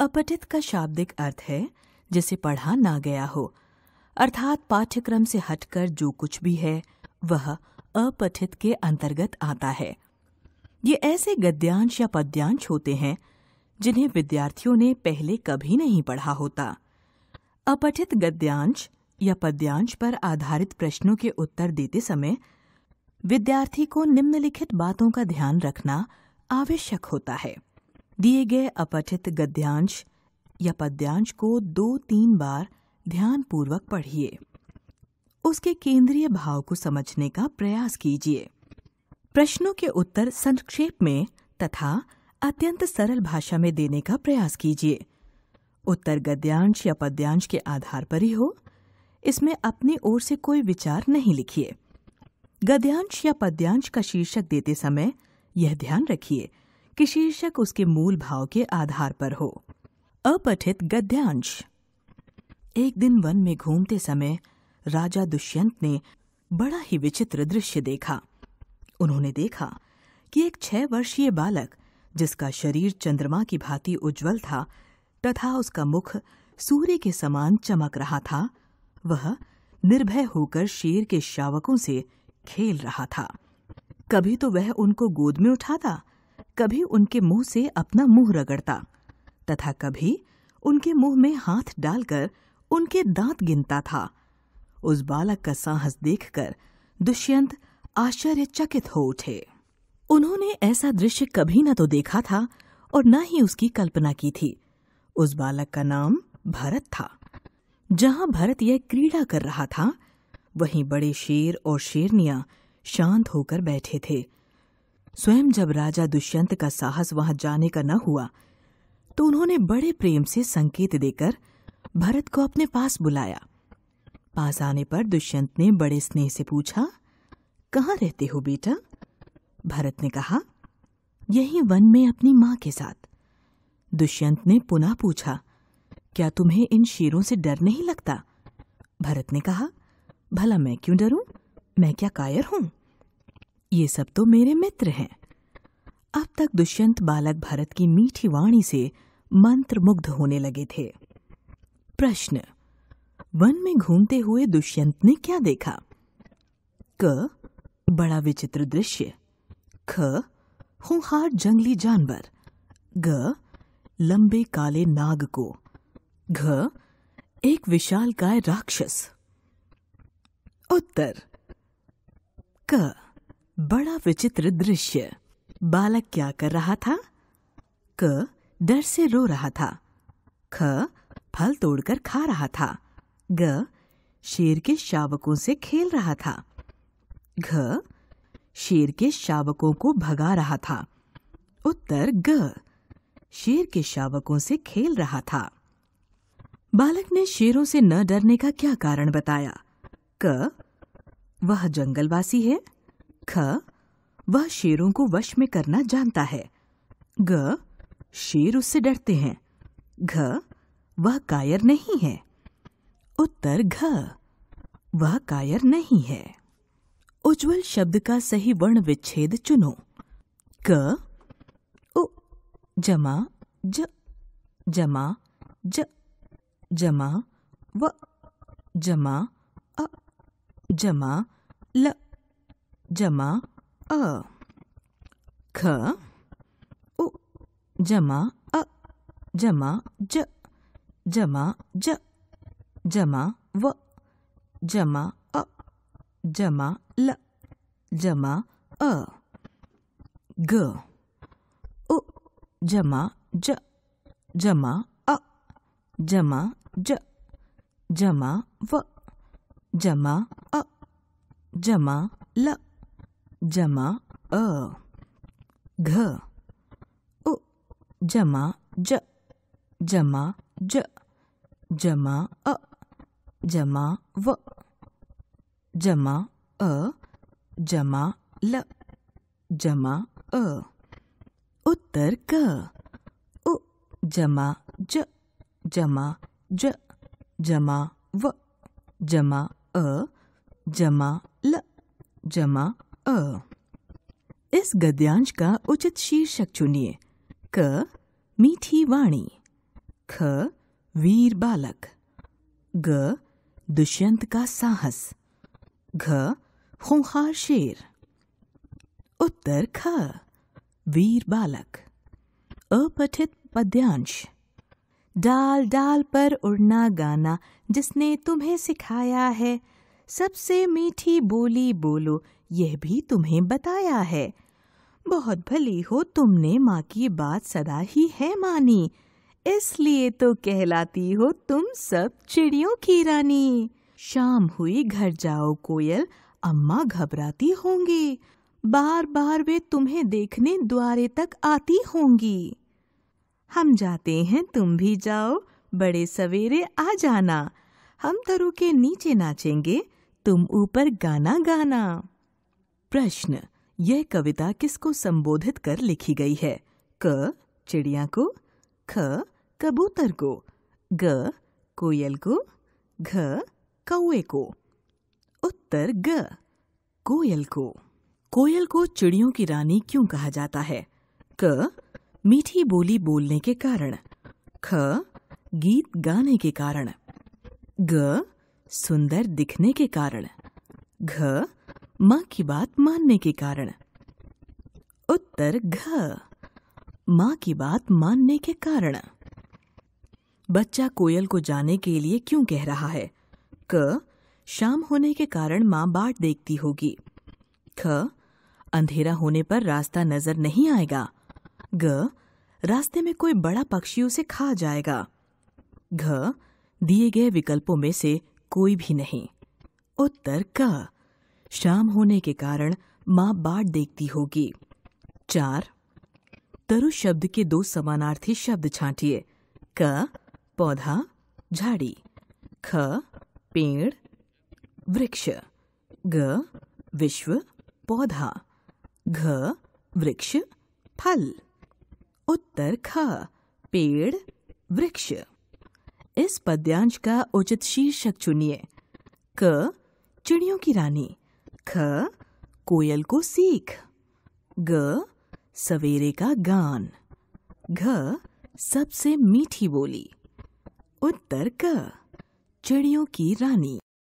अपठित का शाब्दिक अर्थ है जिसे पढ़ा ना गया हो अर्थात पाठ्यक्रम से हटकर जो कुछ भी है वह अपठित के अंतर्गत आता है ये ऐसे गद्यांश या पद्यांश होते हैं जिन्हें विद्यार्थियों ने पहले कभी नहीं पढ़ा होता अपठित गद्यांश या पद्यांश पर आधारित प्रश्नों के उत्तर देते समय विद्यार्थी को निम्नलिखित बातों का ध्यान रखना आवश्यक होता है दिए गए अपठित गद्यांश या पद्यांश को दो तीन बार ध्यानपूर्वक पढ़िए उसके केंद्रीय भाव को समझने का प्रयास कीजिए प्रश्नों के उत्तर संक्षेप में तथा अत्यंत सरल भाषा में देने का प्रयास कीजिए उत्तर गद्यांश या पद्यांश के आधार पर ही हो इसमें अपनी ओर से कोई विचार नहीं लिखिए गद्यांश या पद्यांश का शीर्षक देते समय यह ध्यान रखिए कि शीर्षक उसके मूल भाव के आधार पर हो अपठित गद्यांश एक दिन वन में घूमते समय राजा दुष्यंत ने बड़ा ही विचित्र दृश्य देखा उन्होंने देखा कि एक छह वर्षीय बालक जिसका शरीर चंद्रमा की भांति उज्जवल था तथा उसका मुख सूर्य के समान चमक रहा था वह निर्भय होकर शेर के शावकों से खेल रहा था कभी तो वह उनको गोद में उठाता कभी उनके मुंह से अपना मुंह रगड़ता तथा कभी उनके मुंह में हाथ डालकर उनके दांत गिनता था उस बालक का साहस देखकर दुष्यंत आश्चर्यचकित हो उठे उन्होंने ऐसा दृश्य कभी न तो देखा था और न ही उसकी कल्पना की थी उस बालक का नाम भरत था जहां भरत यह क्रीड़ा कर रहा था वहीं बड़े शेर और शेरनिया शांत होकर बैठे थे स्वयं जब राजा दुष्यंत का साहस वहां जाने का न हुआ तो उन्होंने बड़े प्रेम से संकेत देकर भरत को अपने पास बुलाया पास आने पर दुष्यंत ने बड़े स्नेह से पूछा कहाँ रहते हो बेटा भरत ने कहा यही वन में अपनी माँ के साथ दुष्यंत ने पुनः पूछा क्या तुम्हें इन शेरों से डर नहीं लगता भरत ने कहा भला मैं क्यों डरूं मैं क्या कायर हूं ये सब तो मेरे मित्र हैं अब तक दुष्यंत बालक भारत की मीठी वाणी से मंत्र मुग्ध होने लगे थे प्रश्न वन में घूमते हुए दुष्यंत ने क्या देखा क बड़ा विचित्र दृश्य ख होनहार जंगली जानवर ग लंबे काले नाग को घ एक विशाल काय राक्षस उत्तर क बड़ा विचित्र दृश्य बालक क्या कर रहा था क डर से रो रहा था ख फल तोड़कर खा रहा था ग शेर के शावकों से खेल रहा था घ शेर के शावकों को भगा रहा था उत्तर ग शेर के शावकों से खेल रहा था बालक ने शेरों से न डरने का क्या कारण बताया क वह जंगलवासी है ख वह शेरों को वश में करना जानता है ग शेर उससे डरते हैं घ वह कायर नहीं है उत्तर घ वह कायर नहीं है उज्जवल शब्द का सही वर्ण विच्छेद चुनो क उ जमा ज जमा ज जमा व जमा अ जमा ल Jama a k u Jama a Jama j Jama j Jama v Jama a Jama l Jama a g u Jama j Jama a Jama j Jama v Jama a Jama la. जमा अ घ उ जमा ज जमा ज जमा अ जमा व जमा अ जमा ल जमा अ उत्तर क उ जमा ज जमा ज जमा व जमा अ जमा ल जमा अ इस गद्यांश का उचित शीर्षक चुनिए क मीठी वाणी ख वीर बालक ग दुष्यंत का साहस घ खूंखार शेर उत्तर ख वीर बालक अपठित पद्यांश डाल डाल पर उड़ना गाना जिसने तुम्हें सिखाया है सबसे मीठी बोली बोलो यह भी तुम्हें बताया है बहुत भली हो तुमने माँ की बात सदा ही है मानी इसलिए तो कहलाती हो तुम सब चिड़ियों की रानी शाम हुई घर जाओ कोयल अम्मा घबराती होंगी बार बार वे तुम्हें देखने द्वारे तक आती होंगी हम जाते हैं तुम भी जाओ बड़े सवेरे आ जाना हम तरु के नीचे नाचेंगे तुम ऊपर गाना गाना प्रश्न यह कविता किसको संबोधित कर लिखी गई है क चिड़िया को ख कबूतर को ग कोयल को घ कौए को उत्तर ग कोयल को कोयल को चिड़ियों की रानी क्यों कहा जाता है क मीठी बोली बोलने के कारण ख गीत गाने के कारण ग सुंदर दिखने के कारण घ माँ की बात मानने के कारण उत्तर घ माँ की बात मानने के कारण बच्चा कोयल को जाने के लिए क्यों कह रहा है क शाम होने के कारण माँ बाट देखती होगी ख अंधेरा होने पर रास्ता नजर नहीं आएगा ग रास्ते में कोई बड़ा पक्षी उसे खा जाएगा घ दिए गए विकल्पों में से कोई भी नहीं उत्तर क शाम होने के कारण माँ बाट देखती होगी चार तरु शब्द के दो समानार्थी शब्द छांटिए क पौधा झाड़ी ख पेड़ वृक्ष ग विश्व पौधा घ वृक्ष फल उत्तर ख पेड़ वृक्ष इस पद्यांश का उचित शीर्षक चुनिए क चिड़ियों की रानी ख कोयल को सीख ग सवेरे का गान घ सबसे मीठी बोली उत्तर क चिड़ियों की रानी